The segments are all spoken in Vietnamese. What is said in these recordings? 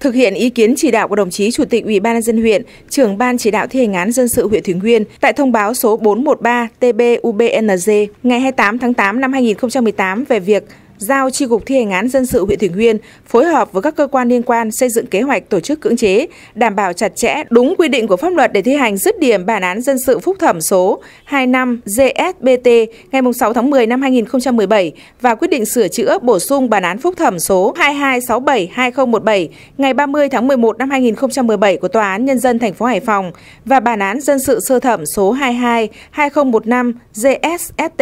Thực hiện ý kiến chỉ đạo của đồng chí Chủ tịch Ủy ban nhân dân huyện, trưởng ban chỉ đạo thi hành án dân sự huyện Thủy Nguyên tại thông báo số 413 TB UBNG ngày 28 tháng 8 năm 2018 về việc giao chi Cục Thi hành án dân sự huyện Thủy Nguyên phối hợp với các cơ quan liên quan xây dựng kế hoạch tổ chức cưỡng chế, đảm bảo chặt chẽ đúng quy định của pháp luật để thi hành dứt điểm bản án dân sự phúc thẩm số 25 GSBT ngày 6 tháng 10 năm 2017 và quyết định sửa chữa bổ sung bản án phúc thẩm số 2267-2017 ngày 30 tháng 11 năm 2017 của Tòa án Nhân dân thành phố Hải Phòng và bản án dân sự sơ thẩm số 22-2015 GSST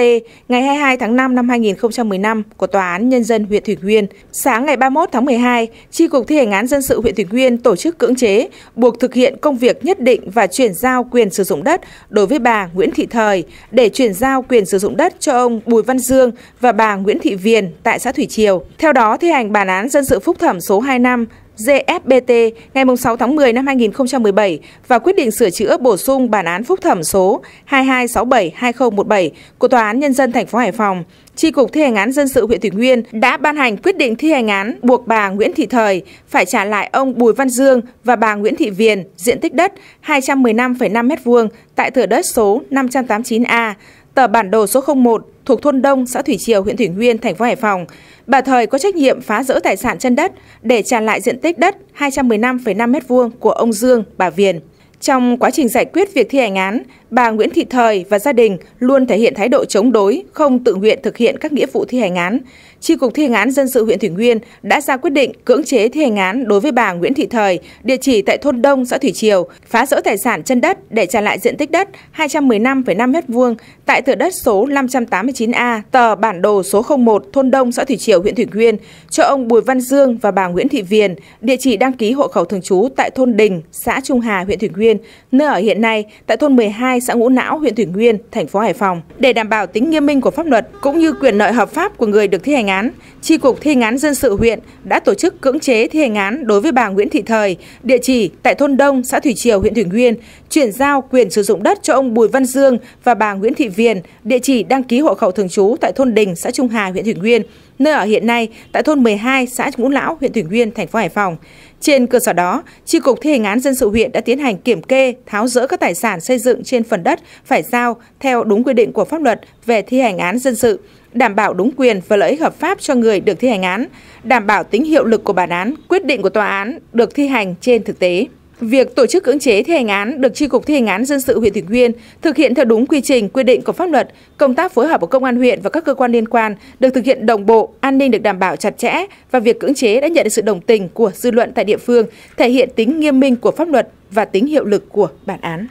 ngày 22 tháng 5 năm 2015 của Tòa án Nhân dân huyện Thủy Nguyên, sáng ngày 31 tháng 12, Tri Cục Thi hành án Dân sự huyện Thủy Nguyên tổ chức cưỡng chế, buộc thực hiện công việc nhất định và chuyển giao quyền sử dụng đất đối với bà Nguyễn Thị Thời để chuyển giao quyền sử dụng đất cho ông Bùi Văn Dương và bà Nguyễn Thị Viền tại xã Thủy Triều. Theo đó, thi hành bản án dân sự phúc thẩm số 2 năm GFBT ngày 6 tháng 10 năm 2017 và quyết định sửa chữa bổ sung bản án phúc thẩm số 2267-2017 của Tòa án Nhân dân thành phố Hải Phòng. Tri Cục Thi hành án Dân sự huyện Thủy Nguyên đã ban hành quyết định thi hành án buộc bà Nguyễn Thị Thời phải trả lại ông Bùi Văn Dương và bà Nguyễn Thị Viền diện tích đất 215,5 m2 tại thửa đất số 589A tờ bản đồ số 01 thuộc thôn Đông, xã Thủy Triều, huyện Thủy Nguyên, thành phố Hải Phòng, bà Thời có trách nhiệm phá rỡ tài sản chân đất để trả lại diện tích đất 215,5 m2 của ông Dương, bà Viền. Trong quá trình giải quyết việc thi hành án, bà Nguyễn Thị Thời và gia đình luôn thể hiện thái độ chống đối, không tự nguyện thực hiện các nghĩa vụ thi hành án, Tri Cục Thi hành án Dân sự huyện Thủy Nguyên đã ra quyết định cưỡng chế thi hành án đối với bà Nguyễn Thị Thời, địa chỉ tại thôn Đông, xã Thủy Triều, phá rỡ tài sản chân đất để trả lại diện tích đất 215,5 m2 tại thửa đất số 589A, tờ bản đồ số 01, thôn Đông, xã Thủy Triều, huyện Thủy Nguyên, cho ông Bùi Văn Dương và bà Nguyễn Thị Viền, địa chỉ đăng ký hộ khẩu thường trú tại thôn Đình, xã Trung Hà, huyện Thủy Nguyên, nơi ở hiện nay tại thôn 12, xã Ngũ Não, huyện Thủy Nguyên, thành phố Hải Phòng. Để đảm bảo tính nghiêm minh của pháp luật cũng như quyền lợi hợp pháp của người được thi hành án, Tri Cục Thi hành án Dân sự huyện đã tổ chức cưỡng chế thi hành án đối với bà Nguyễn Thị Thời, địa chỉ tại thôn Đông, xã Thủy Triều, huyện Thủy Nguyên, chuyển giao quyền sử dụng đất cho ông Bùi Văn Dương và bà Nguyễn Thị Viền, địa chỉ đăng ký hộ khẩu thường trú tại thôn Đình, xã Trung Hà, huyện Thủy Nguyên, nơi ở hiện nay tại thôn 12, xã Ngũ Lão, huyện Thủy Nguyên, thành phố Hải Phòng. Trên cơ sở đó, Tri Cục Thi hành án Dân sự huyện đã tiến hành kiểm kê, tháo rỡ các tài sản xây dựng trên phần đất phải giao theo đúng quy định của pháp luật về thi hành án dân sự, đảm bảo đúng quyền và lợi ích hợp pháp cho người được thi hành án, đảm bảo tính hiệu lực của bản án, quyết định của tòa án được thi hành trên thực tế. Việc tổ chức cưỡng chế thi hành án được Tri Cục Thi hành án Dân sự huyện Thủy Nguyên thực hiện theo đúng quy trình, quy định của pháp luật, công tác phối hợp của Công an huyện và các cơ quan liên quan được thực hiện đồng bộ, an ninh được đảm bảo chặt chẽ và việc cưỡng chế đã nhận được sự đồng tình của dư luận tại địa phương, thể hiện tính nghiêm minh của pháp luật và tính hiệu lực của bản án.